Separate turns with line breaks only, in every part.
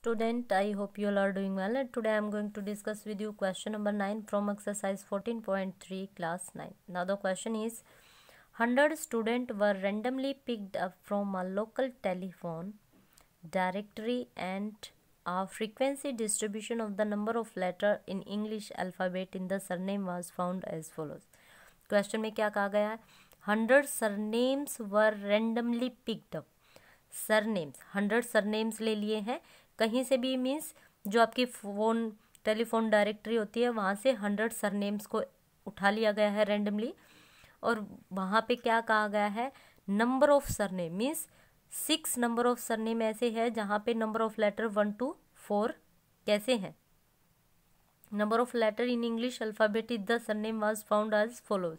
student i hope you all are doing well and today i am going to discuss with you question number 9 from exercise 14.3 class 9 now the question is 100 student were randomly picked up from a local telephone directory and a frequency distribution of the number of letter in english alphabet in the surname was found as follows question mein kya kaha gaya hai 100 surnames were randomly picked up surnames hundred surnames ले लिए हैं कहीं से भी means जो आपकी phone telephone directory होती है वहाँ से हंड्रेड सरनेम्स को उठा लिया गया है रेंडमली और वहाँ पे क्या कहा गया है number of surname means six number of surname ऐसे है जहाँ पे number of letter one two four कैसे हैं number of letter in English alphabet is the surname was found as follows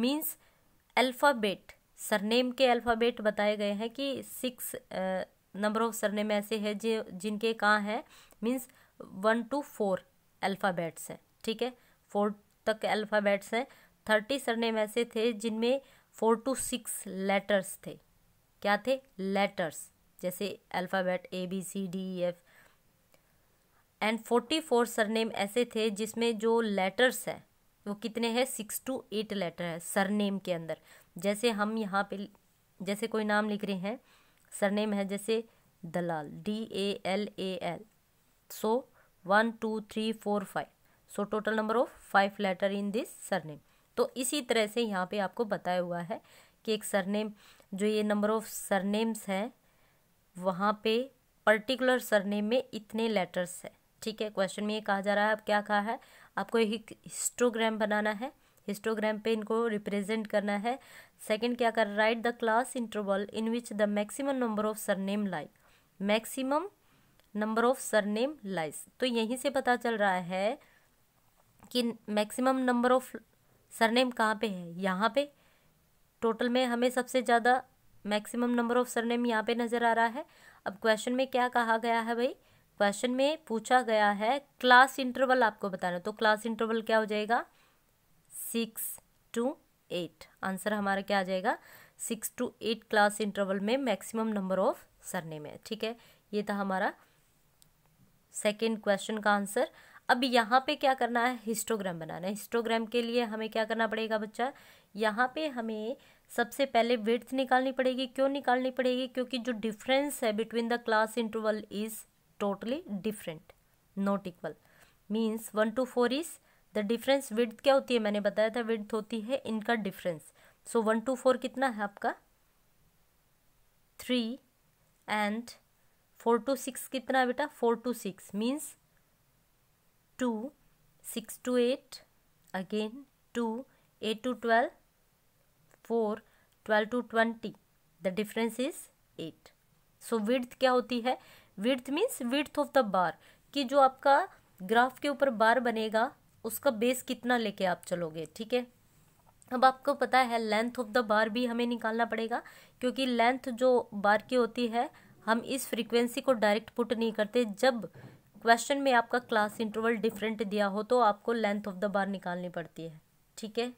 means alphabet surname के अल्फ़ाबेट बताए गए हैं कि सिक्स नंबर ऑफ सरनेम ऐसे है जो जिनके कहाँ हैं means one two four alphabets हैं ठीक है फोर तक अल्फ़ाबेट्स हैं थर्टी सरनेम ऐसे थे जिनमें फोर टू सिक्स लेटर्स थे क्या थे लेटर्स जैसे alphabet A B C D F and forty four surname ऐसे थे जिसमें जो लेटर्स हैं वो कितने हैं सिक्स टू एट लेटर है सरनेम के अंदर जैसे हम यहाँ पे जैसे कोई नाम लिख रहे हैं सरनेम है जैसे Dalal D A L A L so one two three four five so total number of five letter in this surname तो इसी तरह से यहाँ पे आपको बताया हुआ है कि एक सरनेम जो ये नंबर ऑफ सरनेम्स हैं वहाँ पे पर्टिकुलर सरनेम में इतने लेटर्स है ठीक है क्वेश्चन में ये कहा जा रहा है अब क्या कहा है आपको एक हिस्टोग्राम बनाना है हिस्टोग्राम पे इनको रिप्रेजेंट करना है सेकंड क्या कर write the class interval in which the maximum number of surname lie maximum number of surname lies तो यहीं से पता चल रहा है कि मैक्सिमम नंबर ऑफ सरनेम कहाँ पे है यहाँ पे टोटल में हमें सबसे ज़्यादा मैक्सिमम नंबर ऑफ सरनेम यहाँ पे नज़र आ रहा है अब क्वेश्चन में क्या कहा गया है भाई क्वेश्चन में पूछा गया है क्लास इंटरवल आपको बताना तो क्लास इंटरवल क्या हो जाएगा सिक्स टू एट आंसर हमारा क्या आ जाएगा six two eight class interval में मैक्सिमम नंबर ऑफ सरनेम है ठीक है ये था हमारा सेकेंड क्वेश्चन का आंसर अब यहाँ पे क्या करना है हिस्टोग्राम बनाना है हिस्टोग्राम के लिए हमें क्या करना पड़ेगा बच्चा यहाँ पे हमें सबसे पहले विड्थ निकालनी पड़ेगी क्यों निकालनी पड़ेगी क्योंकि जो डिफरेंस है between the class interval is totally different not equal means one two four is the difference width क्या होती है मैंने बताया था विड्थ होती है इनका difference so one two four कितना है आपका three and four two six कितना है बेटा four two six means two six two eight again two eight two twelve four twelve two twenty the difference is eight so width क्या होती है width means width of the bar कि जो आपका graph के ऊपर बार बनेगा उसका बेस कितना लेके आप चलोगे ठीक है अब आपको पता है लेंथ ऑफ द बार भी हमें निकालना पड़ेगा क्योंकि लेंथ जो बार की होती है हम इस फ्रीक्वेंसी को डायरेक्ट पुट नहीं करते जब क्वेश्चन में आपका क्लास इंटरवल डिफरेंट दिया हो तो आपको लेंथ ऑफ द बार निकालनी पड़ती है ठीक है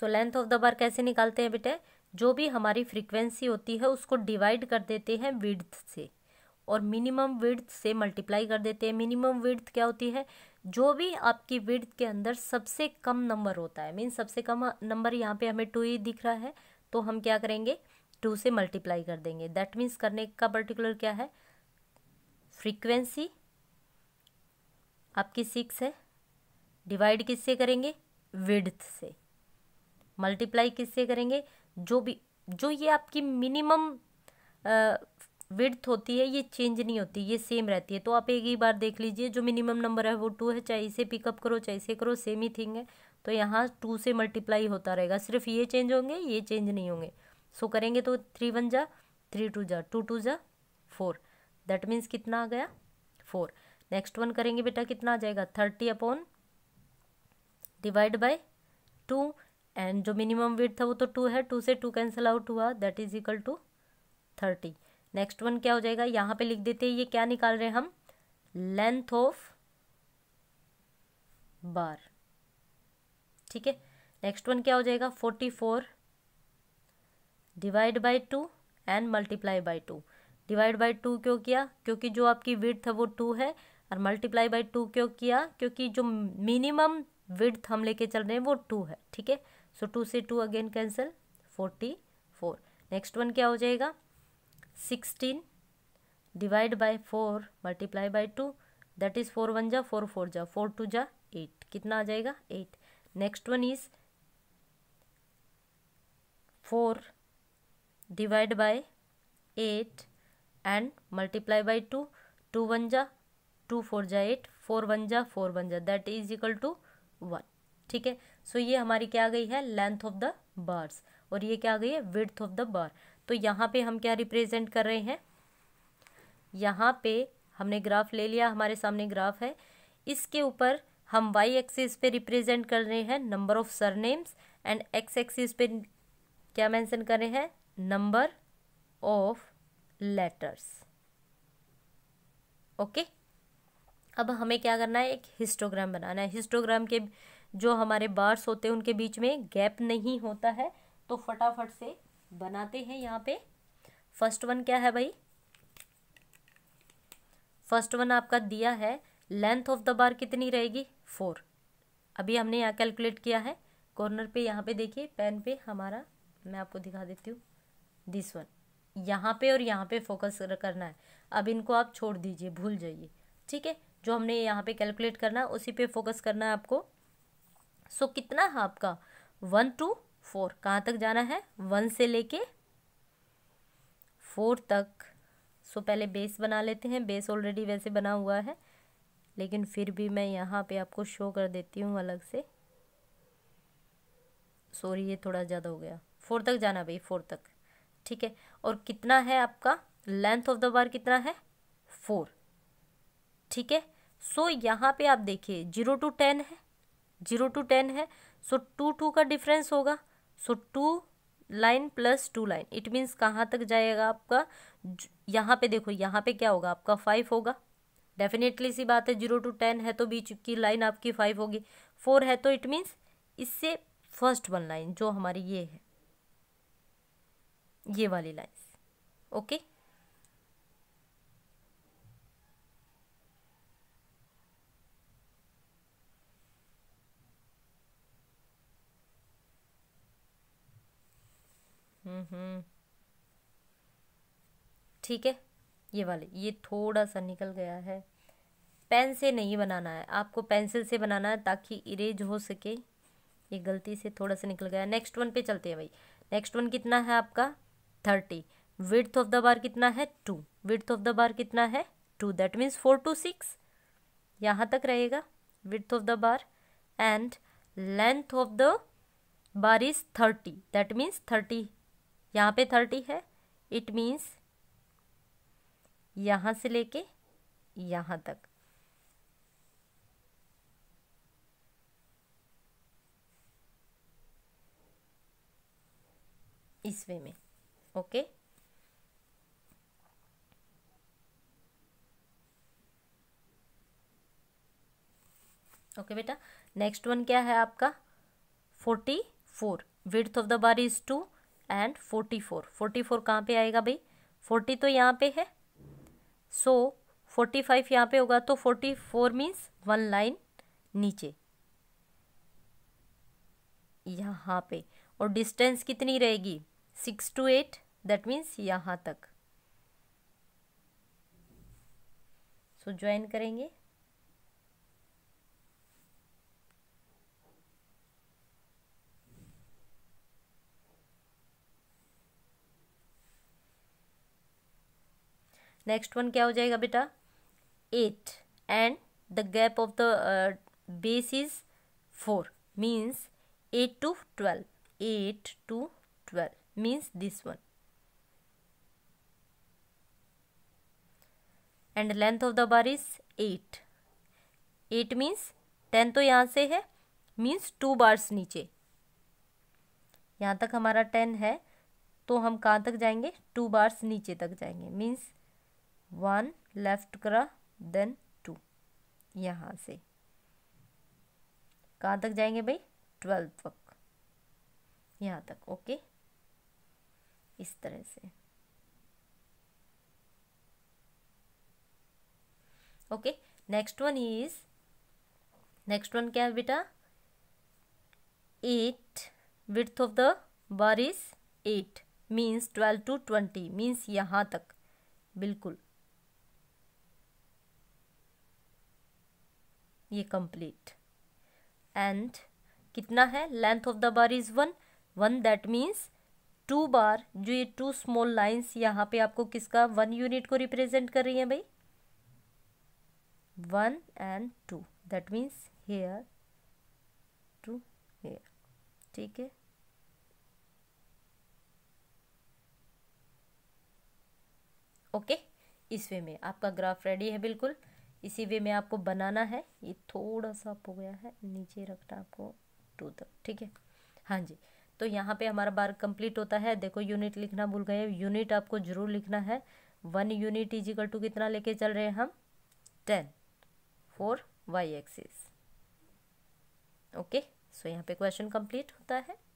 so length of the bar कैसे निकालते हैं बेटे जो भी हमारी फ्रीक्वेंसी होती है उसको डिवाइड कर देते हैं विड्थ से और मिनिमम विड्थ से मल्टीप्लाई कर देते हैं मिनिमम विड्थ क्या होती है जो भी आपकी विड्थ के अंदर सबसे कम नंबर होता है मीन सबसे कम नंबर यहाँ पे हमें टू ही दिख रहा है तो हम क्या करेंगे टू से मल्टीप्लाई कर देंगे दैट मीन्स करने का पर्टिकुलर क्या है फ्रीक्वेंसी आपकी सिक्स है डिवाइड किससे करेंगे विड्थ से मल्टीप्लाई किससे करेंगे जो भी जो ये आपकी मिनिमम विड्थ होती है ये चेंज नहीं होती ये सेम रहती है तो आप एक ही बार देख लीजिए जो मिनिमम नंबर है वो टू है चाहे इसे पिकअप करो चाहे इसे करो सेम ही थिंग है तो यहाँ टू से मल्टीप्लाई होता रहेगा सिर्फ ये चेंज होंगे ये चेंज नहीं होंगे सो so, करेंगे तो थ्री वन जा थ्री टू जा टू टू जा फोर दैट मीन्स कितना आ गया फोर नेक्स्ट वन करेंगे बेटा कितना आ जाएगा thirty upon divide by two and जो मिनिमम वेट था वो तो टू है टू से टू कैंसिल आउट हुआ that is equal to thirty next one क्या हो जाएगा यहाँ पे लिख देते हैं ये क्या निकाल रहे हैं हम लेंथ ऑफ बार ठीक है नेक्स्ट वन क्या हो जाएगा forty four divide by two and multiply by two divide by two क्यों किया क्योंकि जो आपकी विड्थ है वो टू है और मल्टीप्लाई बाई टू क्यों किया क्योंकि जो मिनिमम विड्थ हम लेके चल रहे हैं वो टू है ठीक है सो टू से two again cancel forty four next one क्या हो जाएगा sixteen divide by four multiply by two that is four one जा फोर फोर जा फोर टू जा एट कितना आ जाएगा eight next one is four divide by eight and multiply by two two one जा टू फोर जा eight four one जा four one जा that is equal to one ठीक है सो ये हमारी क्या आ गई है लेंथ ऑफ द बार्स और ये क्या आ गई है विड्थ ऑफ द बार तो यहाँ पे हम क्या रिप्रेजेंट कर रहे हैं यहाँ पे हमने ग्राफ ले लिया हमारे सामने ग्राफ है इसके ऊपर हम वाई एक्सिस पे रिप्रेजेंट कर रहे हैं number of surnames and X axis पे क्या मेंशन कर रहे हैं नंबर ऑफ लेटर्स ओके अब हमें क्या करना है एक हिस्टोग्राम बनाना है हिस्टोग्राम के जो हमारे बार्स होते हैं उनके बीच में गैप नहीं होता है तो फटाफट से बनाते हैं यहाँ पे फर्स्ट वन क्या है भाई फर्स्ट वन आपका दिया है लेंथ ऑफ द बार कितनी रहेगी फोर अभी हमने यहाँ कैलकुलेट किया है कॉर्नर पे यहाँ पे देखिए पेन पे हमारा मैं आपको दिखा देती हूँ दिस वन यहाँ पे और यहाँ पे फोकस करना है अब इनको आप छोड़ दीजिए भूल जाइए ठीक है जो हमने यहाँ पे कैलकुलेट करना है उसी पे फोकस करना है आपको सो so, कितना है आपका वन टू फोर कहाँ तक जाना है वन से लेके फोर तक सो पहले बेस बना लेते हैं बेस ऑलरेडी वैसे बना हुआ है लेकिन फिर भी मैं यहाँ पे आपको शो कर देती हूँ अलग से सॉरी ये थोड़ा ज़्यादा हो गया फोर तक जाना भाई फोर तक ठीक है और कितना है आपका लेंथ ऑफ द बार कितना है फोर ठीक है सो यहाँ पे आप देखिए जीरो टू टेन है जीरो टू टेन है सो टू टू का डिफरेंस होगा so two line plus two line it means कहाँ तक जाएगा आपका यहाँ पे देखो यहाँ पे क्या होगा आपका फाइव होगा डेफिनेटली सी बात है जीरो टू टेन है तो बीच की लाइन आपकी फाइव होगी फोर है तो इट मीन्स इससे फर्स्ट वन लाइन जो हमारी ये है ये वाली लाइन ओके ठीक है ये वाले ये थोड़ा सा निकल गया है पेन से नहीं बनाना है आपको पेंसिल से बनाना है ताकि इरेज हो सके ये गलती से थोड़ा सा निकल गया नेक्स्ट वन पे चलते हैं भाई नेक्स्ट वन कितना है आपका thirty width of the bar कितना है two width of the bar कितना है two that means four two six यहाँ तक रहेगा width of the bar and length of the bar is thirty that means thirty यहाँ पे थर्टी है इट मीन्स यहाँ से लेके यहाँ तक इस वे में ओके ओके बेटा नेक्स्ट वन क्या है आपका forty four width of the bar is two and forty four forty four कहाँ पर आएगा भाई फोर्टी तो यहाँ पे है सो फोर्टी फाइव यहाँ पे होगा तो forty four means one line नीचे यहाँ पे और डिस्टेंस कितनी रहेगी six two eight that means यहाँ तक सो so, ज्वाइन करेंगे नेक्स्ट वन क्या हो जाएगा बेटा eight and the gap of the base is four means eight two twelve eight two twelve means this one and length of the bar is eight eight means ten तो यहाँ से है means two bars नीचे यहाँ तक हमारा ten है तो हम कहाँ तक जाएंगे टू बार्स नीचे तक जाएंगे मीन्स वन लेफ्ट करा देन टू यहाँ से कहाँ तक जाएंगे भाई ट्वेल्थ तक यहाँ तक ओके इस तरह से okay next one is next one क्या है बेटा eight width of the bar is eight means twelve two twenty means यहाँ तक बिल्कुल ये कंप्लीट एंड कितना है length of the bar is one one that means two bar जो ये टू स्मॉल लाइंस यहाँ पे आपको किसका वन यूनिट को रिप्रेजेंट कर रही है भाई one and two that means here to here ठीक है ओके इस वे में आपका ग्राफ रेडी है बिल्कुल इसी वे में आपको बनाना है ये थोड़ा सा अप हो गया है नीचे रखना आपको टू तक ठीक है हाँ जी तो यहाँ पे हमारा बार कंप्लीट होता है देखो यूनिट लिखना भूल गए यूनिट आपको जरूर लिखना है वन यूनिट इजिकल टू कितना लेके चल रहे हैं हम ten four Y axis okay so यहाँ पे क्वेश्चन कंप्लीट होता है